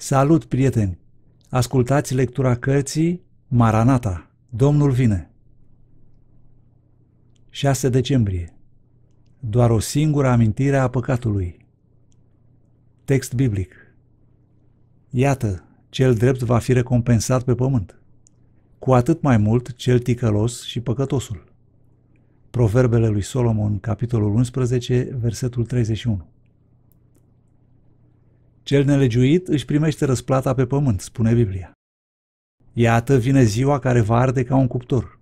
Salut, prieteni! Ascultați lectura cărții Maranata, Domnul vine! 6 decembrie Doar o singură amintire a păcatului Text biblic Iată, cel drept va fi recompensat pe pământ, cu atât mai mult cel ticălos și păcătosul. Proverbele lui Solomon, capitolul 11, versetul 31 cel nelegiuit își primește răsplata pe pământ, spune Biblia. Iată vine ziua care va arde ca un cuptor.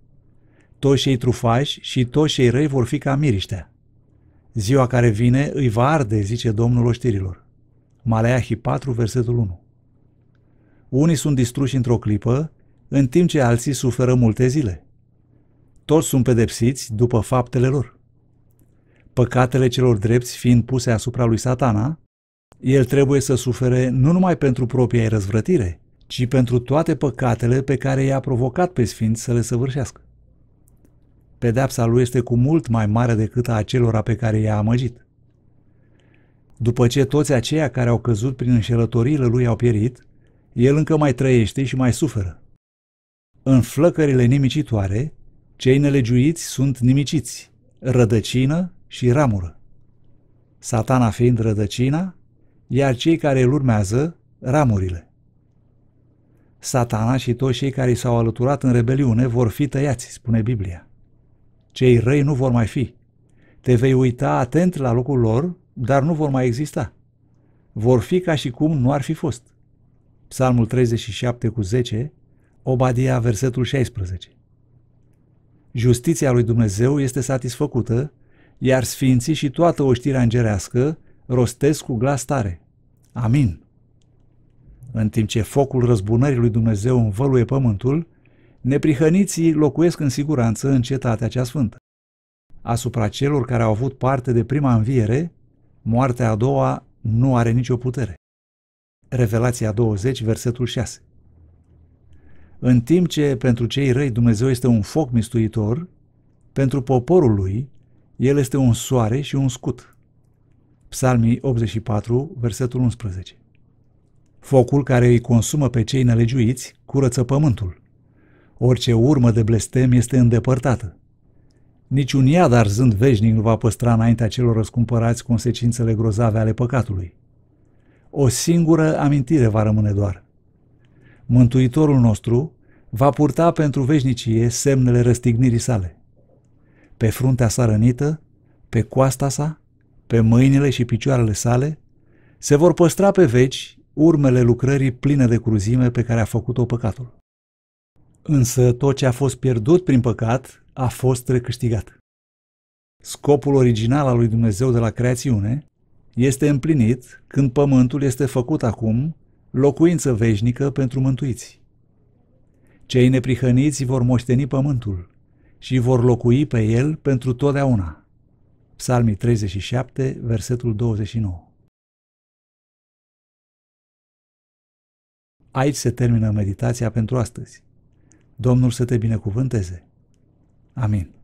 Toți cei trufași și toți cei răi vor fi ca miriștea. Ziua care vine îi va arde, zice Domnul oștirilor. Maleahi 4, versetul 1. Unii sunt distruși într-o clipă, în timp ce alții suferă multe zile. Toți sunt pedepsiți după faptele lor. Păcatele celor drepți fiind puse asupra lui satana, el trebuie să sufere nu numai pentru propria ei răzvrătire, ci pentru toate păcatele pe care i-a provocat pe sfinți să le săvârșească. Pedepsa lui este cu mult mai mare decât a acelora pe care i-a amăgit. După ce toți aceia care au căzut prin înșelătoriile lui au pierit, el încă mai trăiește și mai suferă. În flăcările nimicitoare, cei nelegiuiți sunt nimiciți, rădăcină și ramură. Satana fiind rădăcina, iar cei care îl urmează, ramurile. Satana și toți cei care s-au alăturat în rebeliune vor fi tăiați, spune Biblia. Cei răi nu vor mai fi. Te vei uita atent la locul lor, dar nu vor mai exista. Vor fi ca și cum nu ar fi fost. Psalmul 37 cu 10, Obadia, versetul 16. Justiția lui Dumnezeu este satisfăcută, iar sfinții și toată oștirea îngerească rostesc cu glas tare. Amin. În timp ce focul răzbunării lui Dumnezeu învăluie pământul, neprihăniții locuiesc în siguranță în cetatea cea sfântă. Asupra celor care au avut parte de prima înviere, moartea a doua nu are nicio putere. Revelația 20, versetul 6. În timp ce pentru cei răi Dumnezeu este un foc mistuitor, pentru poporul lui, el este un soare și un scut. Psalmii 84, versetul 11. Focul care îi consumă pe cei nelegiuiți curăță pământul. Orice urmă de blestem este îndepărtată. Niciun iad arzând veșnic nu va păstra înaintea celor răscumpărați consecințele grozave ale păcatului. O singură amintire va rămâne doar. Mântuitorul nostru va purta pentru veșnicie semnele răstignirii sale. Pe fruntea sa rănită, pe coasta sa, pe mâinile și picioarele sale, se vor păstra pe veci urmele lucrării pline de cruzime pe care a făcut-o păcatul. Însă tot ce a fost pierdut prin păcat a fost recâștigat. Scopul original al lui Dumnezeu de la creațiune este împlinit când pământul este făcut acum locuință veșnică pentru mântuiți. Cei neprihăniți vor moșteni pământul și vor locui pe el pentru totdeauna. Psalmii 37, versetul 29. Aici se termină meditația pentru astăzi. Domnul să te binecuvânteze. Amin.